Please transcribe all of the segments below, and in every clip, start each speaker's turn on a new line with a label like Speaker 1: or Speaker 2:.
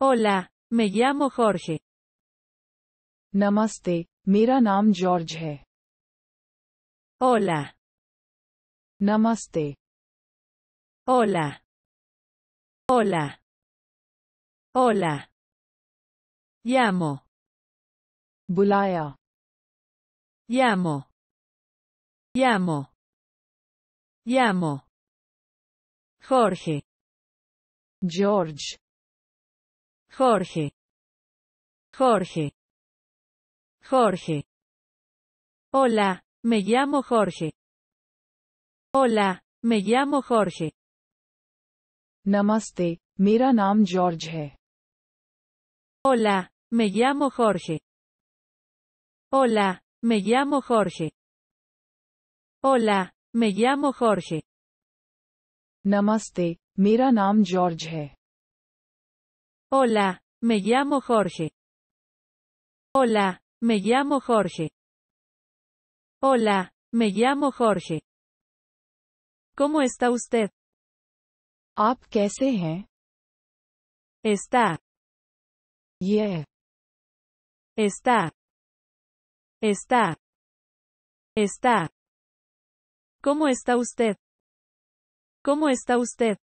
Speaker 1: Hola, me llamo Jorge. Namaste, mira nam George hai. Hola. Namaste. Hola. Hola. Hola. Llamo. Bulaya. Llamo. Llamo. Llamo. Jorge. George. Jorge. Jorge. Jorge. Hola, me llamo Jorge. Hola, me llamo Jorge. Namaste, mira nam George Hola, me llamo Jorge. Hola, me llamo Jorge. Hola, me llamo Jorge. Namaste, Mira nam. George Hola, me llamo Jorge. Hola, me llamo Jorge. Hola, me llamo Jorge. ¿Cómo está usted? आप कैसे हैं? Está. Yeah. Está. Está. Está. ¿Cómo está usted? ¿Cómo está usted?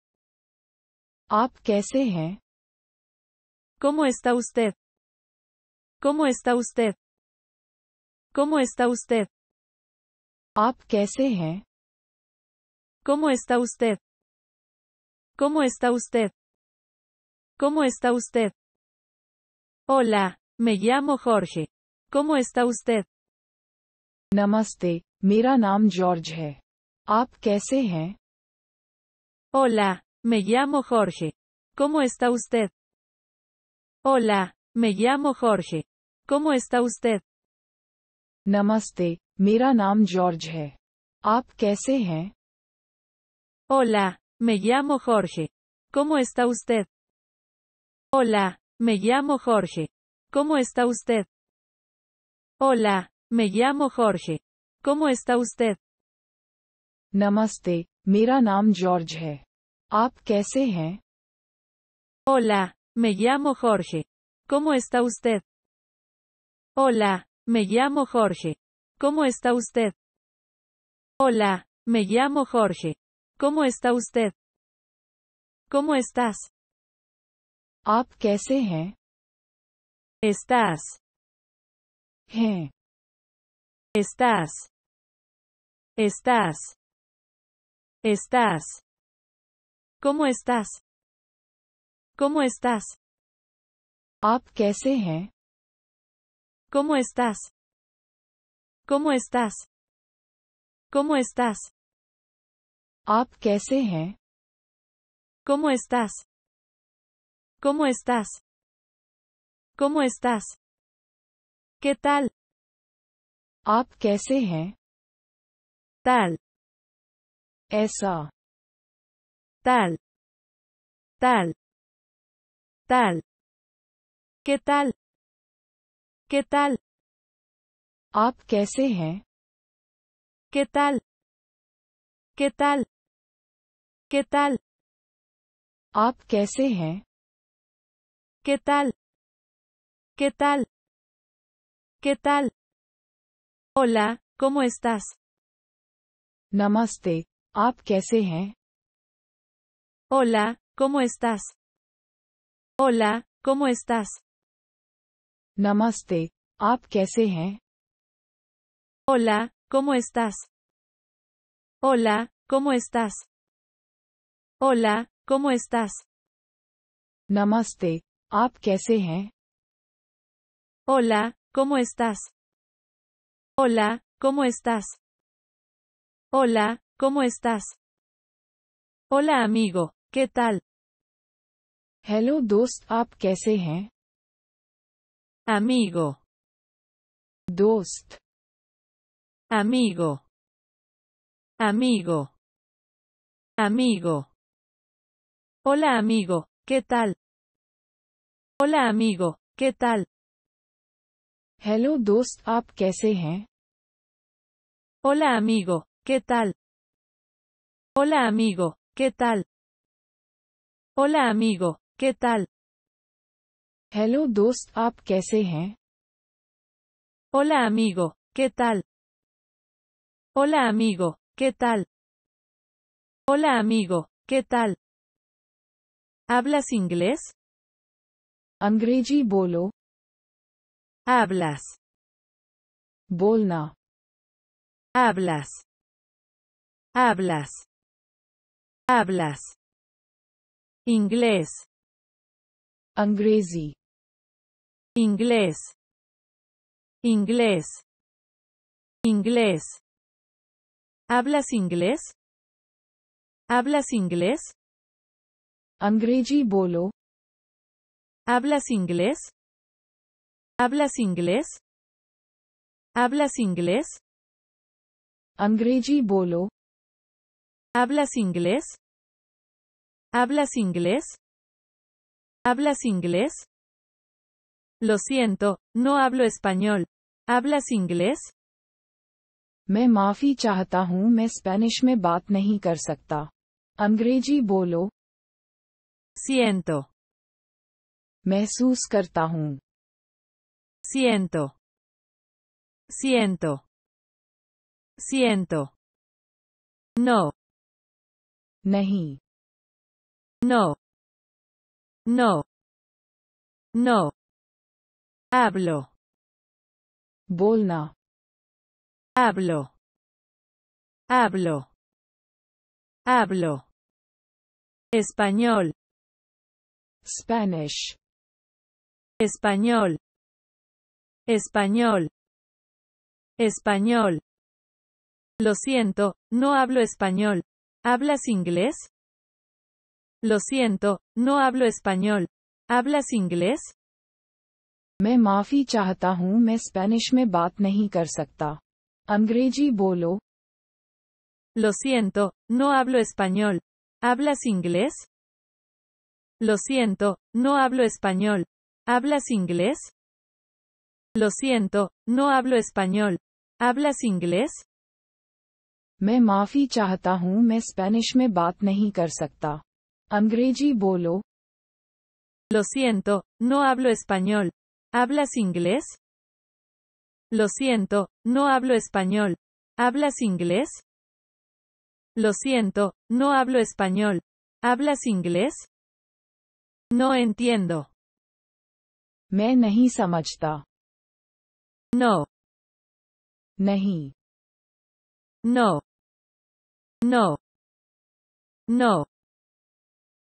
Speaker 1: आप कैसे हैं? ¿Cómo está usted? ¿Cómo está usted? ¿Cómo está usted? आप कैसे ¿Cómo está usted? ¿Cómo está usted? ¿Cómo está usted? Hola, me llamo Jorge. ¿Cómo está usted? Namaste, मेरा नाम जॉर्ज है. आप Hola, me llamo Jorge. ¿Cómo está usted? Hola, me llamo Jorge. ¿Cómo está usted? Namaste, mira Nam George hai. qué sé Hola, me llamo Jorge. ¿Cómo está usted? Hola, me llamo Jorge. ¿Cómo está usted? Hola, me llamo Jorge. ¿Cómo está usted? Namaste, mira Nam George hai. qué Hola, me llamo Jorge. ¿Cómo está usted? Hola, me llamo Jorge. ¿Cómo está usted? Hola, me llamo Jorge. ¿Cómo está usted? ¿Cómo estás? ¿Qué Estás. Estás. Estás. Estás. ¿Cómo estás? ¿Cómo estás? ¿Cómo estás? ¿Cómo estás? ¿Cómo estás? ¿Cómo estás? ¿Cómo estás? ¿Cómo estás? ¿Qué tal? Tal. Eso. Tal. Tal tal? ¿Qué tal? ¿Qué tal? आप कैसे ¿Qué tal? ¿Qué tal? ¿Qué tal? ¿Qué tal? ¿Qué tal? ¿Qué tal? Hola, ¿cómo estás? namaste आप कैसे Hola, ¿cómo estás? Hola, ¿cómo estás? Namaste, ¿आप कैसे Hola, ¿cómo estás? Hola, ¿cómo estás? Hola, ¿cómo estás? Namaste, Hola, ¿cómo estás? Hola, ¿cómo estás? Hola, ¿cómo estás? Hola amigo, ¿qué tal? Hello, dost ab kaise hain? Amigo. Dost. Amigo. Amigo. Amigo. Hola amigo, ¿qué tal? Hola amigo, ¿qué tal? Hello, dost, aap kaise Hola amigo, ¿qué tal? Hola amigo, ¿qué tal? Hola amigo, ¿Qué tal? Hello Hola amigo, ¿qué tal? Hola amigo, ¿qué tal? Hola amigo, ¿qué tal? ¿Hablas inglés? Angreji Hablas. Bolna. Hablas. Hablas. Hablas. Inglés. Angrezi, inglés inglés inglés hablas inglés hablas inglés Angreji bolo. hablas inglés hablas inglés hablas inglés Angreji bolo. hablas inglés hablas inglés ¿Hablas inglés? Lo siento, no hablo español. ¿Hablas inglés? Me mafi chahta me Spanish me bat nahi kar Angreji bolo. Siento. Me karta Siento. Siento. Siento. No. Nahi. No. No. No. Hablo. Bolna. Hablo. Hablo. Hablo. Español. Spanish. Español. Español. Español. Lo siento, no hablo español. ¿Hablas inglés? Lo siento, no hablo español. ¿Hablas inglés? Me mafi चाहता Spanish me spanish में बात nahi kar Lo siento, no hablo español. ¿Hablas inglés? Lo siento, no hablo español. ¿Hablas inglés? Lo siento, no hablo español. ¿Hablas inglés? Me mafi चाहता me me spanish में बात nahi Angreji bolo. Lo siento, no hablo español. ¿Hablas inglés? Lo siento, no hablo español. ¿Hablas inglés? Lo siento, no hablo español. ¿Hablas inglés? No entiendo. Me nahi samajta. No. Nahi. No. No. No.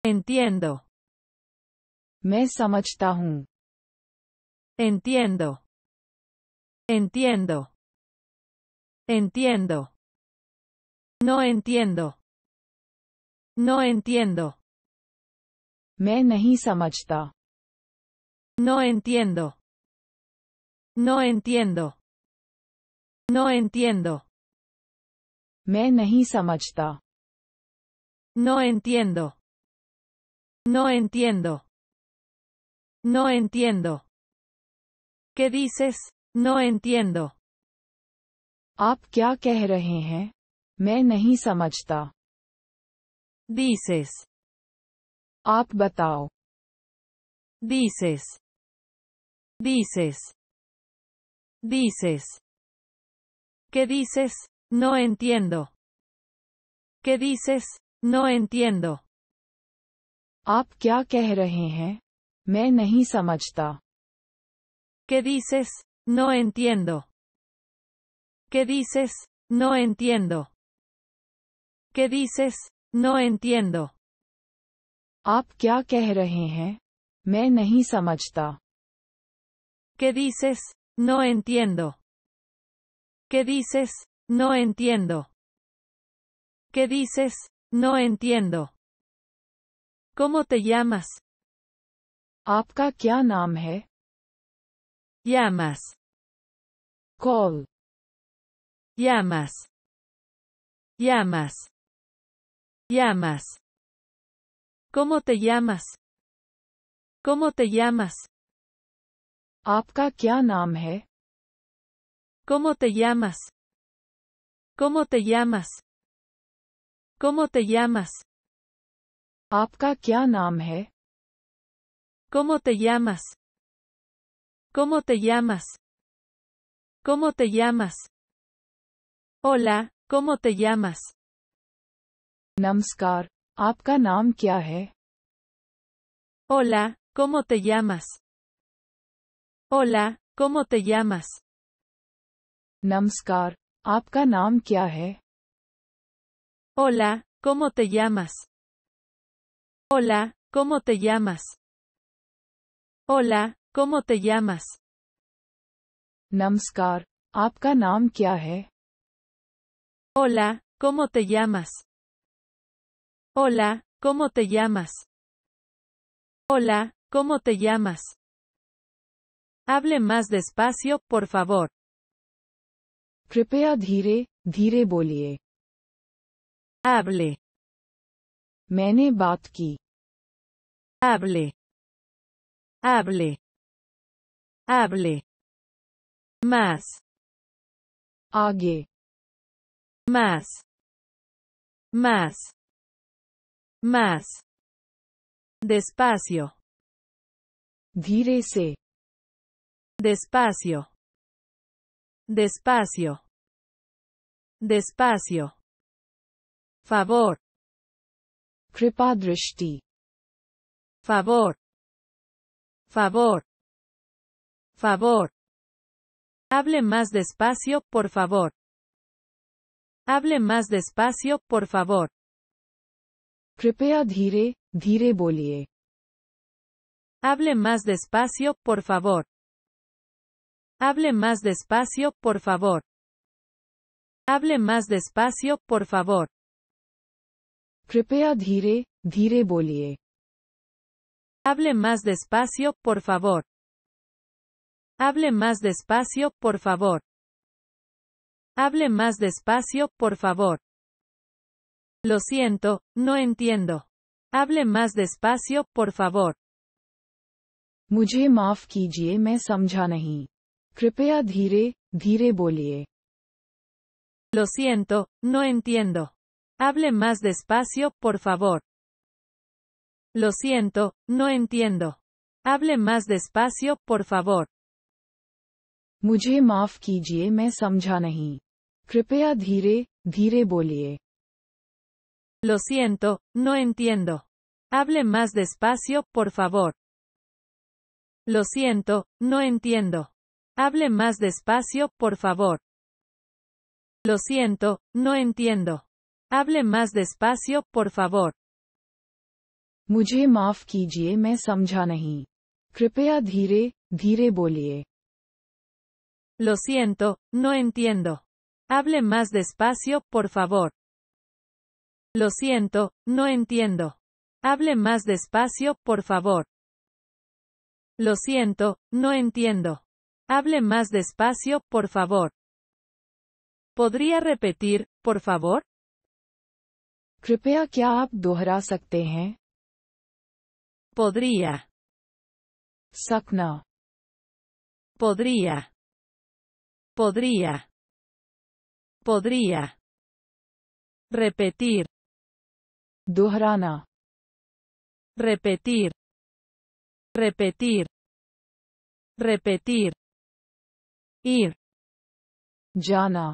Speaker 1: Entiendo. Me समझता Entiendo. Entiendo. Entiendo. No entiendo. No entiendo. Me nahi No entiendo. No entiendo. No entiendo. Me No No entiendo. No entiendo. No entiendo. ¿Qué dices? No entiendo. Ap kya keh rahe hain? Main Dices. Aap batao. Dices. Dices. Dices. ¿Qué dices? No entiendo. ¿Qué dices? No entiendo. आप क्या कह रहे हैं? मैं नहीं समझता. ¿Qué dices? No entiendo. ¿Qué dices? No entiendo. ¿Qué dices? No entiendo. आप क्या कह रहे हैं? मैं नहीं समझता. ¿Qué dices? No entiendo. ¿Qué dices? No entiendo. ¿Qué dices? No entiendo. ¿Cómo te llamas? ¿Apka kya Llamas. Call. Llamas. Llamas. Llamas. ¿Cómo te llamas? ¿Cómo te llamas? apka ¿Cómo te llamas? ¿Cómo te llamas? ¿Cómo te llamas? ¿Apka kya नाम ¿Cómo te llamas? ¿Cómo te llamas? ¿Cómo te llamas? Hola, ¿cómo te llamas? Namskar, apka नाम Hola, ¿cómo te llamas? Hola, ¿cómo te llamas? Namskar, ¿apka नाम क्या Hola, ¿cómo te llamas? Hola, ¿cómo te llamas? Hola, ¿cómo te llamas? Namskar, apka naam kya Hola, ¿cómo te llamas? Hola, ¿cómo te llamas? Hola, ¿cómo te llamas? Hable más despacio, por favor. कृपया dire, dhire bolie. Hable. Mene batki. hable, Hable. Hable. Más. Águe. Más. Más. Más. Despacio. Dírese. Despacio. Despacio. Despacio. Favor. Prepadresti. favor favor favor hable más despacio por favor hable más despacio por favor कृपया धीरे धीरे bolie. hable más despacio por favor hable más despacio por favor hable más despacio por favor कृपया धीरे धीरे Hable más despacio, por favor. Hable más despacio, por favor. Hable más despacio, por favor. Lo siento, no entiendo. Hable más despacio, por favor. muje maf kijiye, me samjha nahi. कृपया धीरे धीरे Lo siento, no entiendo. Hable más despacio, por favor. Lo siento, no entiendo. Hable más despacio, por favor. maaf Lo siento, no entiendo. Hable más despacio, por favor. Lo siento, no entiendo. Hable más despacio, por favor. Lo siento, no entiendo. Hable más despacio, por favor. Lo siento, no entiendo. Hable más despacio, por favor. Lo siento, no entiendo. Hable más despacio, por favor. Lo siento, no entiendo. Hable más despacio, por favor. ¿Podría repetir, por favor? कृपया क्या आप दोहरा सकते हैं पौधरिया सपना पौधरिया पौधरिया पौधरिया रेपेतीर दोहराना रेपेतीर रेपेतीर रेपेतीर ईर जाना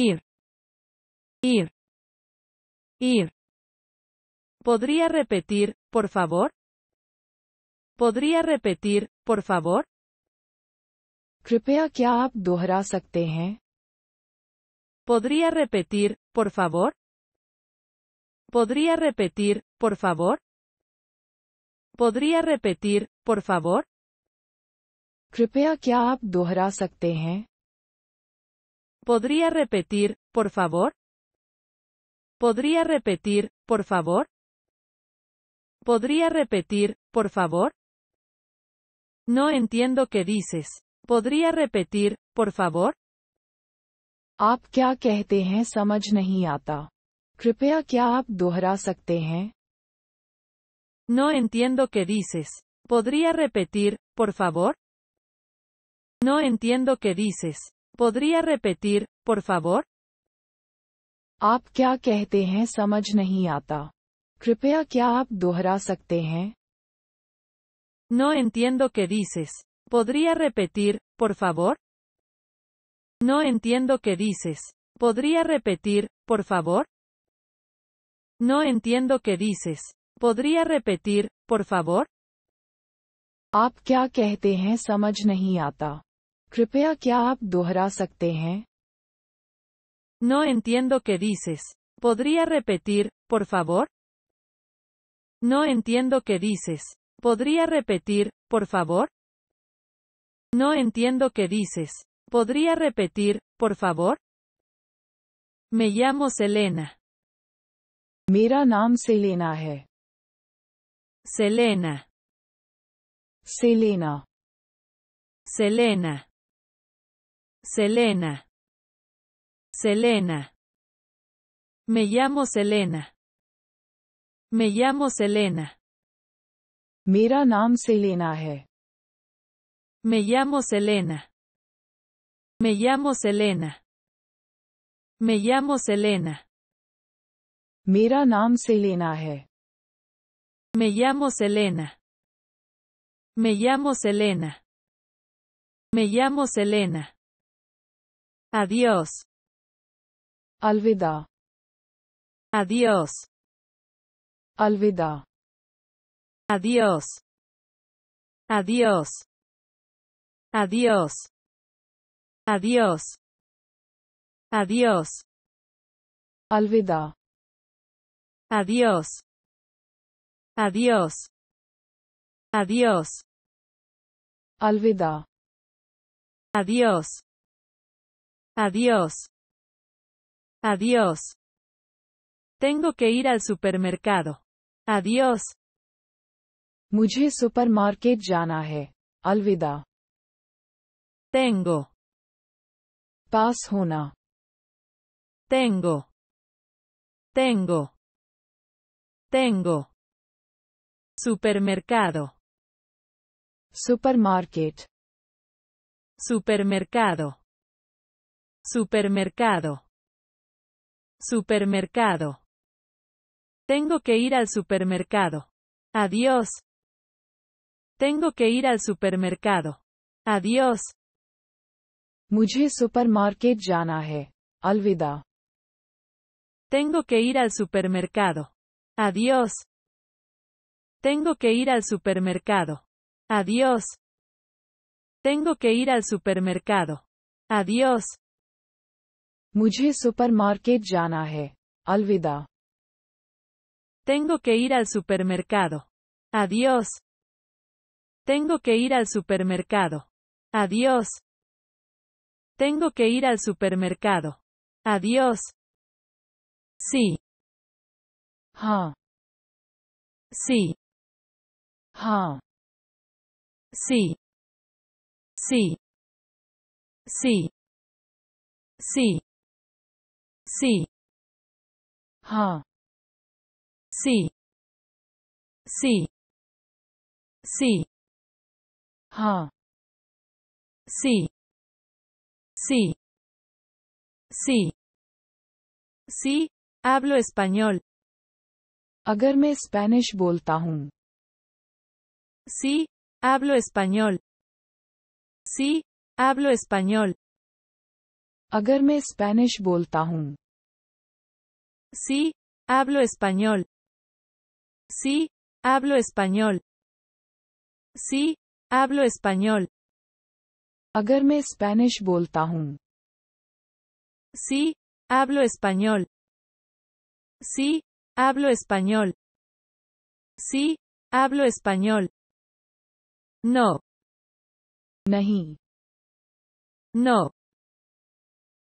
Speaker 1: ईर ईर Ir. ¿Podría repetir, por favor? ¿Podría repetir, por favor? ¿Podría repetir, por favor? ¿Podría repetir, por favor? ¿Podría repetir, por favor? ¿Podría repetir, por favor? ¿Podría repetir, por favor? ¿Podría repetir, por favor? No entiendo qué dices. ¿Podría repetir, por favor? आप क्या कहते हैं समझ नहीं आता कृपया क्या आप दोहरा सकते हैं No entiendo qué dices. ¿Podría repetir, por favor? No entiendo qué dices. ¿Podría repetir, por favor? आप क्या कहते हैं समझ नहीं आता कृपया क्या आप दोहरा सकते हैं नो एंतियो के दिसेस पोद्रिया रेपेतिर पोर फावोर नो एंतियो के दिसेस पोद्रिया रेपेतिर पोर फावोर नो एंतियो के दिसेस पोद्रिया रेपेतिर पोर फावोर आप क्या कहते हैं समझ नहीं आता कृपया क्या आप दोहरा सकते हैं No entiendo qué dices. ¿Podría repetir, por favor? No entiendo qué dices. ¿Podría repetir, por favor? No entiendo qué dices. ¿Podría repetir, por favor? Me llamo Selena. Mira, nom Selena. Selena. Selena. Selena. Selena. Selena. Me llamo Selena. Me llamo Selena. Mira nam Selena Me llamo Selena. Me llamo Selena. Me llamo Selena. Mira nam Selenaje. Me llamo Selena. Me llamo Selena. Me llamo Selena. Adiós. Alvida. Adiós. Alvida. Adiós. Adiós. Adiós. Adiós. Adiós. Alvida. Adiós. Adiós. Adiós. Alvida. Adiós. Adiós. Adiós. Tengo que ir al supermercado. Adiós. Muji supermarket Janahe, Alvida. Tengo. Pas una. Tengo. Tengo. Tengo. Supermercado. Supermarket. Supermercado. Supermercado. Supermercado. Tengo que ir al supermercado. Adiós. Tengo que ir al supermercado. Adiós. Mujhe supermarket janahe. Alvida. Tengo que ir al supermercado. Adiós. Tengo que ir al supermercado. Adiós. Tengo que ir al supermercado. Adiós. Muji supermarket Janahe Alvida. Tengo que ir al supermercado. Adiós. Tengo que ir al supermercado. Adiós. Tengo que ir al supermercado. Adiós. Sí. Sí. Sí. Sí. Sí. Sí sí ja. sí sí sí sí sí sí sí hablo español Agarme me Spanish. sí hablo español sí hablo español अगर Spanish Boltahun. Sí, hablo español. Sí, hablo español. Sí, hablo español. अगर Spanish Boltahun. Sí, hablo español. Sí, hablo español. Sí, hablo español. No. नहीं No.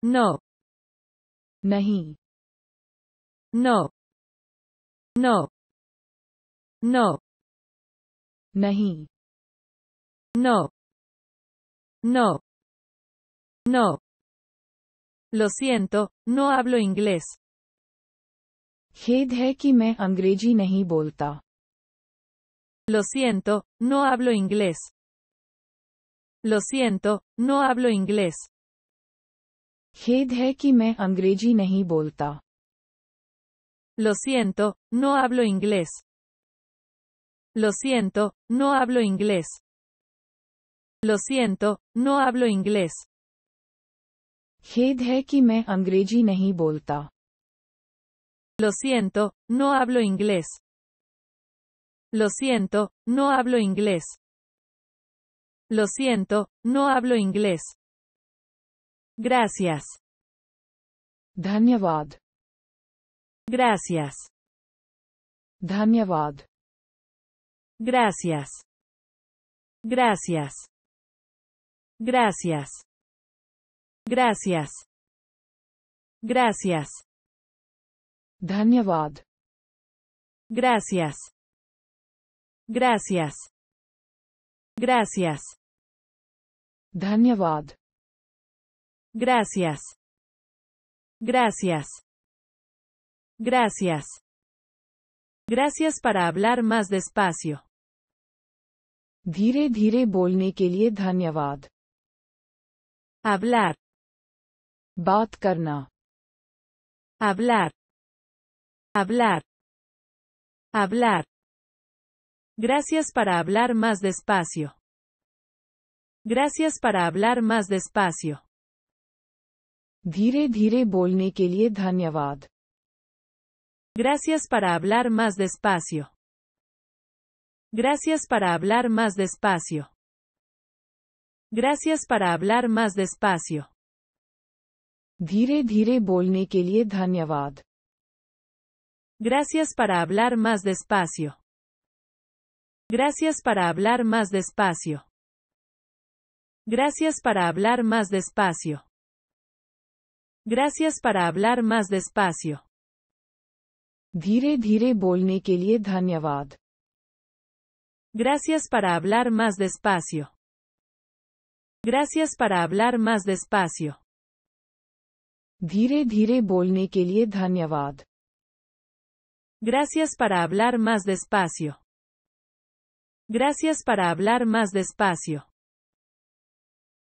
Speaker 1: No. Nahi. No. No. No. Nahi. No. No. No. Lo siento, no hablo inglés. Khed hai ki me angreji nahi bolta. Lo siento, no hablo inglés. Lo siento, no hablo inglés. खेद है me Lo siento, no hablo inglés. Lo siento, no hablo inglés. Lo siento, no hablo inglés. खेद है me Lo siento, no hablo inglés. Lo siento, no hablo inglés. Lo siento, no hablo inglés. Gracias. vod Gracias. vod Gracias. Gracias. Gracias. Gracias. Gracias. vod Gracias. Gracias. Gracias. Dhanyavad. Gracias. Gracias. Gracias. Gracias para hablar más despacio. Dire diré bolne ke Hablar. Baat karna. Hablar. Hablar. Hablar. Gracias para hablar más despacio. Gracias para hablar más despacio. धीरे धीरे बोलने के लिए Gracias para hablar más despacio. Gracias para hablar más despacio. Gracias para hablar más despacio. Dire धीरे बोलने के लिए Gracias para hablar más despacio. Gracias para hablar más despacio. Gracias para hablar más despacio. Gracias para hablar más despacio. ¡bolne! Gracias para hablar más despacio. Gracias para hablar más despacio. ¡bolne! Gracias para hablar más despacio. Gracias para hablar más despacio.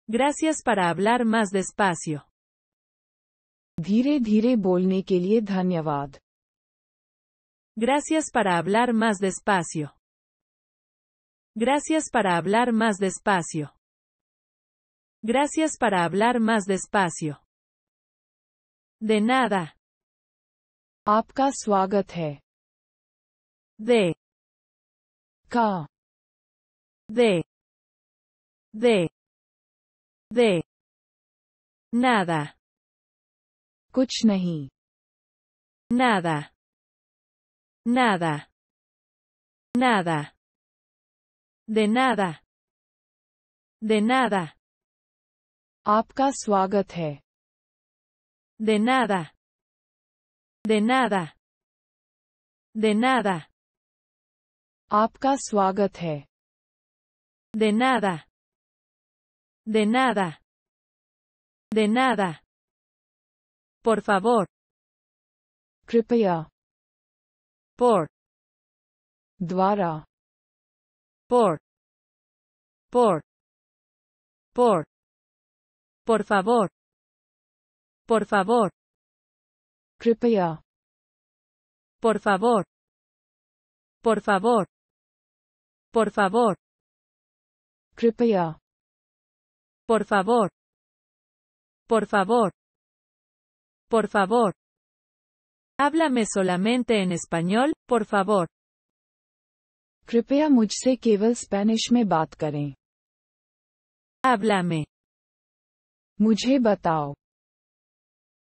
Speaker 1: Gracias para hablar más despacio. Gracias para hablar más despacio. Gracias para hablar más despacio. Gracias para hablar más despacio. De nada. Apka स्वागत De. Ka. De. De. De. Nada. कुछ Nada. Nada. Nada. De nada. De nada. Aapka swagat De nada. De nada. De nada. आपका स्वागत De nada. De nada. De nada. Por favor. Kripaya. Por. Dwara. Por. Por. Por. Por favor. Por favor. Kripaya. Por favor. Por favor. Por favor. Kripaya. Por favor. Por favor. Por favor. Háblame solamente en español, por favor. कृपया मुझसे केवल español me बात Háblame.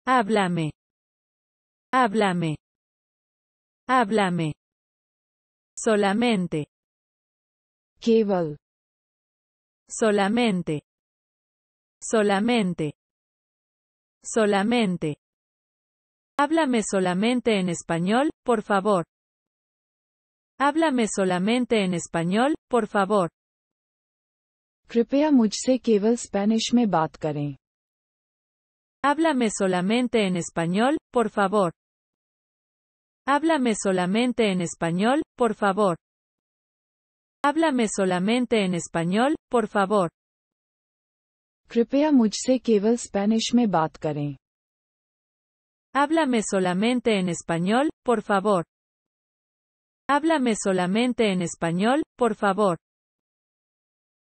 Speaker 1: Háblame. Háblame. Háblame. Solamente. Cable. Solamente. Solamente. Solamente. Háblame solamente en español, por favor. Háblame solamente en español, por favor. कृपया मुझसे केवल स्पेनिश में बात Háblame solamente en español, por favor. Háblame solamente en español, por favor. Háblame solamente en español, por favor. Háblame solamente en español, por favor. Háblame solamente en español, por favor.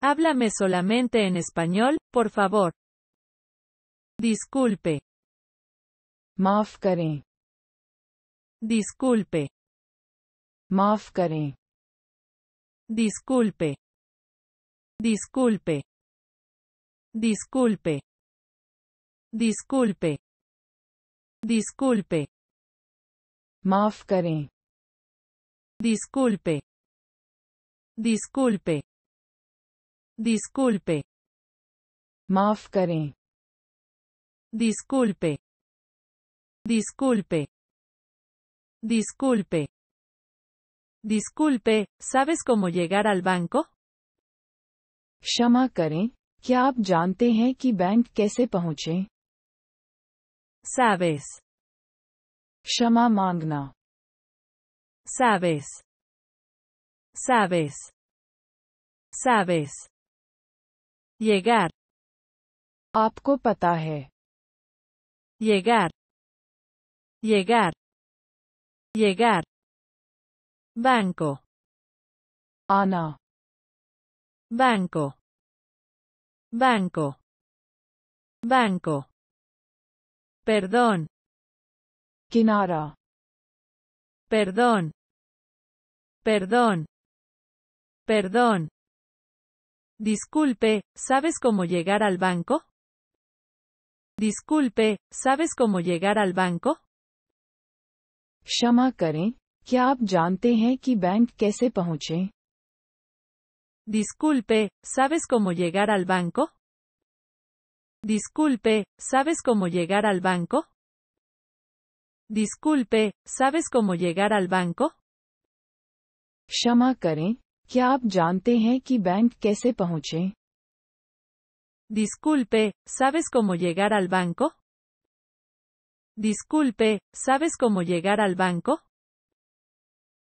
Speaker 1: Háblame solamente en español, por favor. Disculpe. Maaf Disculpe. Maaf Disculpe. Disculpe. Disculpe. Disculpe. Disculpe. Maaf Disculpe. Disculpe. Disculpe. Maaf Disculpe. Disculpe. Disculpe. Disculpe, ¿sabes cómo llegar al banco? Shama ¿Qué aap jante que ki bank Sabes. Shama mangna. Sabes. Sabes. Sabes. Llegar. apko patahe. Llegar. Llegar. Llegar. Banco. Ana. Banco. Banco. Banco. Perdón. Kinara. Perdón. Perdón. Perdón. Disculpe, ¿sabes cómo llegar al banco? Disculpe, ¿sabes cómo llegar al banco? Shama Kare, Disculpe, ¿sabes cómo llegar al banco? Disculpe, ¿sabes cómo llegar al banco? Disculpe, ¿sabes cómo llegar al banco? क्षमा करें, क्या आप जानते Disculpe, ¿sabes cómo llegar al banco? Disculpe, ¿sabes cómo llegar al banco?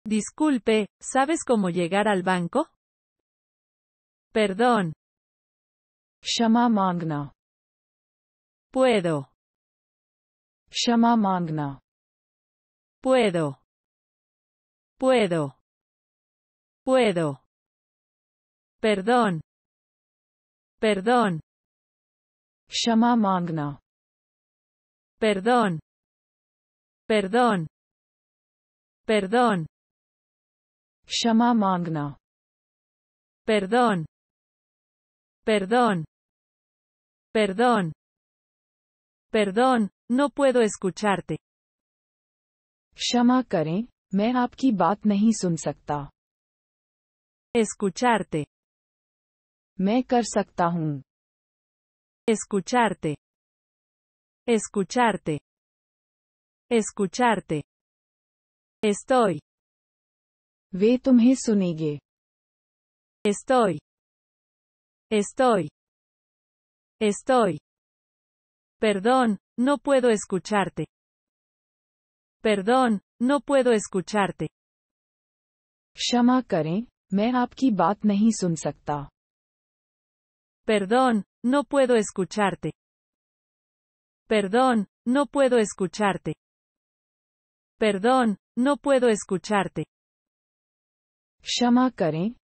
Speaker 1: Disculpe, ¿sabes cómo llegar al banco? Perdón. Shama मांगना Puedo. Shama magna. Puedo. Puedo. Puedo. Perdón. Perdón. Shama magna. Perdón. Perdón. Perdón. Shama magna. Perdón. Perdón. Perdón. Perdón, no puedo escucharte. क्षमा kare, मैं आपकी बात नहीं Escucharte. Me kar सकता Escucharte. Escucharte. Escucharte. Estoy. Ve, तुम्हें Estoy. Estoy. Estoy. Perdón, no puedo escucharte. Perdón, no puedo escucharte. Shama करें, me आपकी बात नहीं Perdón, no puedo escucharte. Perdón, no puedo escucharte. Perdón, no puedo escucharte. क्षमा करें,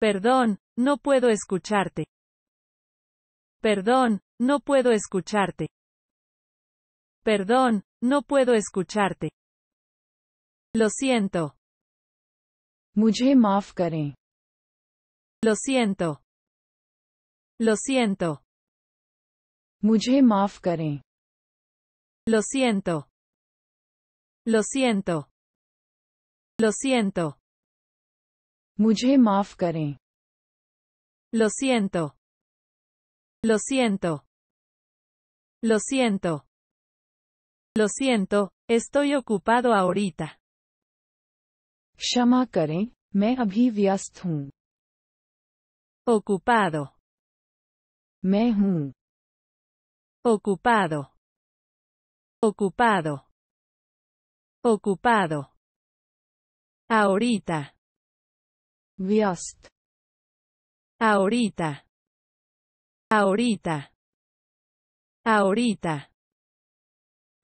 Speaker 1: Perdón, no puedo escucharte. Perdón, no puedo escucharte. Perdón, no puedo escucharte. Lo siento. Mujhe maaf Lo siento. Lo siento. Mujhe maaf Lo siento. Lo siento. Lo siento. Mujhe Lo siento. Lo siento. Lo siento. Lo siento, estoy ocupado ahorita. me Ocupado. Me Ocupado. Ocupado. Ocupado. Ahorita. Vyast. Ahorita. Ahorita. Ahorita.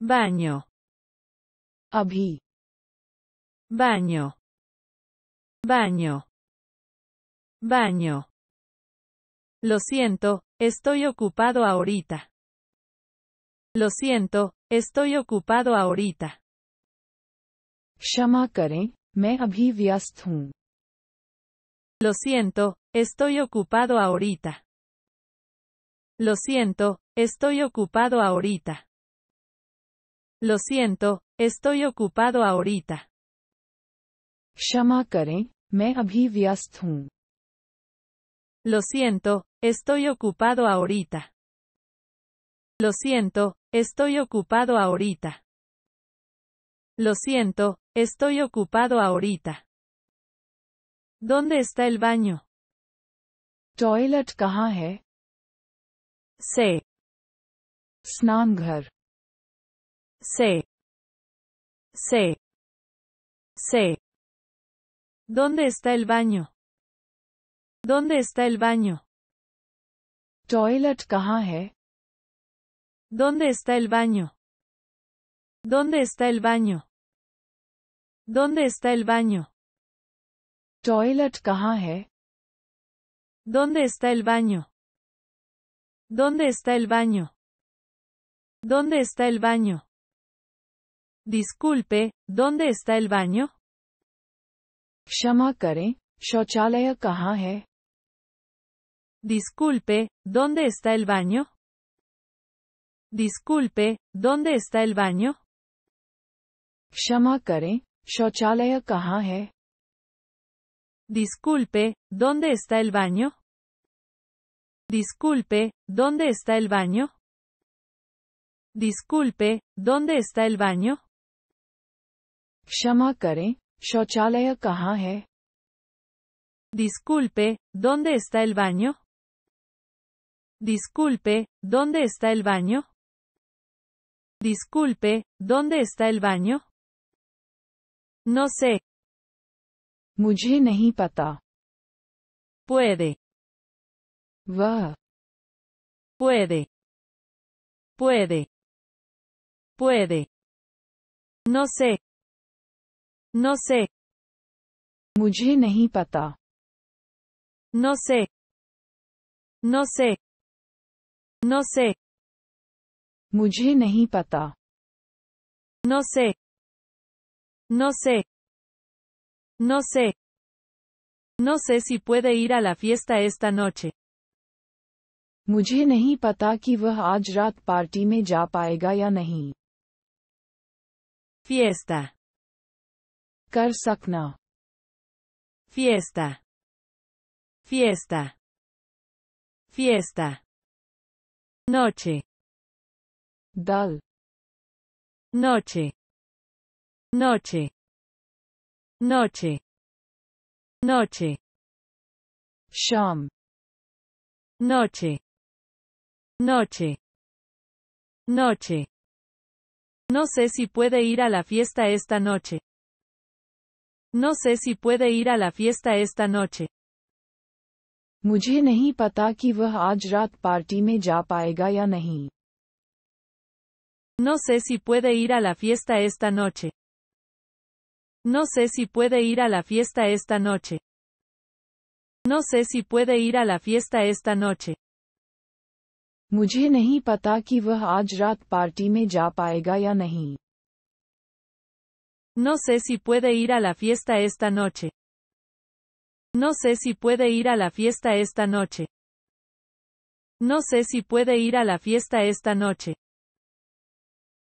Speaker 1: Baño. Abhi. Baño. Baño. Baño. Lo siento, estoy ocupado ahorita. Lo siento, estoy ocupado ahorita. Shama me Lo siento, estoy ocupado ahorita. Lo siento, estoy ocupado ahorita. Lo siento, estoy ocupado ahorita. Lo siento, estoy ocupado ahorita. Lo siento, estoy ocupado ahorita. Lo siento, estoy ocupado ahorita. ¿Dónde está el baño? Toilet c Snanghar c C ¿Dónde está el baño? ¿Dónde está el baño? Toilet Caja ¿Dónde está el baño? ¿Dónde está el baño? ¿Dónde está el baño? Toilet ¿Dónde está el baño? ¿Dónde está el baño? ¿Dónde está el baño? Disculpe, ¿dónde está el baño? क्षमा करें, शौचालय Disculpe, ¿dónde está el baño? Disculpe, ¿dónde está el baño? क्षमा करें, शौचालय Disculpe, ¿dónde está el baño? Disculpe, ¿dónde está el baño? Disculpe, ¿dónde está el baño? Shama Kare, Disculpe, ¿dónde está el baño? Disculpe, ¿dónde está el baño? Disculpe, ¿dónde está el baño? No sé. Mujhe nahi Puede va puede puede puede no sé no sé no sé no sé no sé no sé no sé no sé no sé si puede ir a la fiesta esta noche मुझे नहीं पता कि वह आज रात पार्टी में जा पाएगा या नहीं फिएस्ता कर सकना फिएस्ता फिएस्ता फिएस्ता नोचे दल नोचे नोचे नोचे नोचे शाम नोचे Noche. Noche. No sé si puede ir a la fiesta esta noche. No sé si puede ir a la fiesta esta noche. No sé si puede ir a la fiesta esta noche. No sé si puede ir a la fiesta esta noche. No sé si puede ir a la fiesta esta noche. No sé si puede ir a la fiesta esta noche. No sé si puede ir a la fiesta esta noche. No sé si puede ir a la fiesta esta noche.